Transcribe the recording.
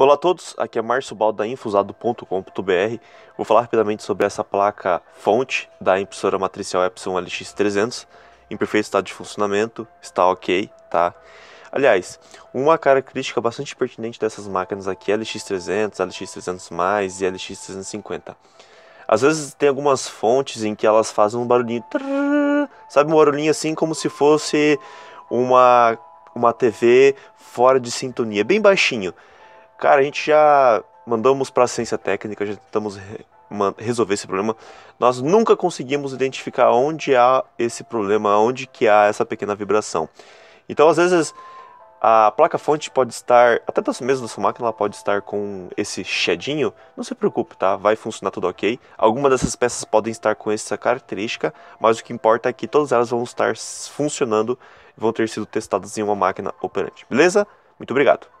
Olá a todos, aqui é Márcio Balda da Infusado.com.br. Vou falar rapidamente sobre essa placa fonte da impressora matricial Epson LX300. Em perfeito estado de funcionamento, está ok, tá? Aliás, uma característica bastante pertinente dessas máquinas aqui é LX300, LX300+, e LX350. Às vezes tem algumas fontes em que elas fazem um barulhinho, sabe, um barulhinho assim como se fosse uma, uma TV fora de sintonia, bem baixinho. Cara, a gente já mandamos para a ciência técnica, já tentamos re resolver esse problema. Nós nunca conseguimos identificar onde há esse problema, onde que há essa pequena vibração. Então, às vezes, a placa-fonte pode estar, até mesmo na sua máquina, ela pode estar com esse shedinho. Não se preocupe, tá? Vai funcionar tudo ok. Algumas dessas peças podem estar com essa característica, mas o que importa é que todas elas vão estar funcionando e vão ter sido testadas em uma máquina operante. Beleza? Muito obrigado.